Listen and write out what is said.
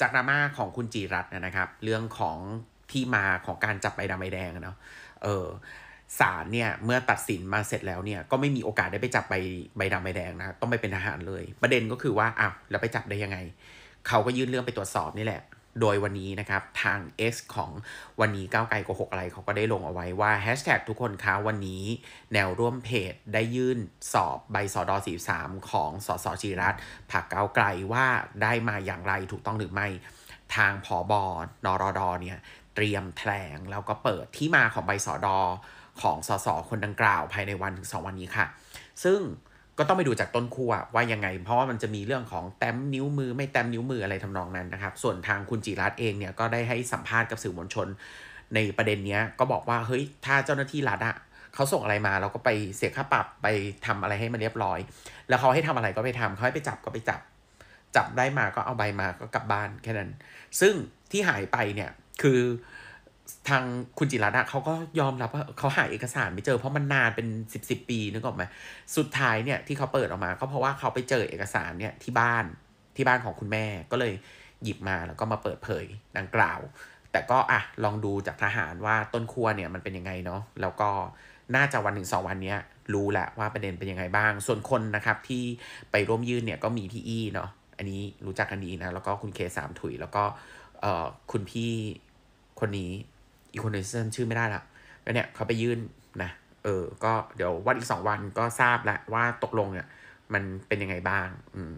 จากดราม่าของคุณจีรัตน์นะครับ เรื่องของที่มาของการจับใบดำใบแดงเนาะเออศาลเนี่ย เมื่อตัดสินมาเสร็จแล้วเนี่ยก็ไม่มีโอกาสได้ไปจับใบใบดำใบแดงนะต้องไปเป็นทหารเลย ประเด็นก็คือว่าอ้าวแล้วไปจับได้ยังไง เขาก็ยื่นเรื่องไปตรวจสอบนี่แหละโดยวันนี้นะครับ ทาง X ของวันนี้ก้าวไกลโกหกอะไรเขาก็ได้ลงเอาไว้ว่าแฮชแท็กทุกคนคะ วันนี้ แนวร่วมเพจได้ยื่นสอบใบสอดอสสีามของสสชีรัตผักก้าวไกลว่าได้มาอย่างไรถูกต้องหรือไม่ ทางผอบอนรอดอเนี่ย เตรียมแถลงแล้วก็เปิดที่มาของใบสอดอของสสคนดังกล่าวภายในวันถึงสองวันนี้ค่ะ ซึ่งก็ต้องไปดูจากต้นคั่วว่ายังไง เพราะว่ามันจะมีเรื่องของแต้มนิ้วมือไม่แต้มนิ้วมืออะไรทำนองนั้นนะครับ ส่วนทางคุณจิรัตเองเนี่ยก็ได้ให้สัมภาษณ์กับสื่อมวลชนในประเด็นนี้ก็บอกว่าเฮ้ยถ้าเจ้าหน้าที่รัฐอะเขาส่งอะไรมาเราก็ไปเสียค่าปรับไปทำอะไรให้มันเรียบร้อย แล้วเขาให้ทำอะไรก็ไปทำเขาให้ไปจับก็ไปจับ จับได้มาก็เอาใบมาก็กลับบ้านแค่นั้น ซึ่งที่หายไปเนี่ยคือทางคุณจิรัตน์เขาก็ยอมรับว่าเขาหาเอกสารไม่เจอเพราะมันนานเป็นสิบสิบปีนึกออกไหมสุดท้ายเนี่ยที่เขาเปิดออกมาก็เพราะว่าเขาไปเจอเอกสารเนี่ย ที่บ้านที่บ้านของคุณแม่ก็เลยหยิบมาแล้วก็มาเปิดเผยดังกล่าว แต่ก็อ่ะลองดูจากทหารว่าต้นขั้วเนี่ยมันเป็นยังไงเนาะแล้วก็น่าจะวันหนึ่งสองวันนี้รู้แหละว่าประเด็นเป็นยังไงบ้าง ส่วนคนนะครับที่ไปร่วมยื่นเนี่ยก็มีพี่อี้เนาะอันนี้รู้จักกันดีนะแล้วก็คุณเคสามถุย แล้วก็เอ่อคุณพี่คนนี้อีโคโนเซนชื่อไม่ได้ละก็เนี่ยเขาไปยื่นนะ เออ ก็เดี๋ยววันอีกสองวันก็ทราบแล้วว่าตกลงเนี่ย มันเป็นยังไงบ้าง อืม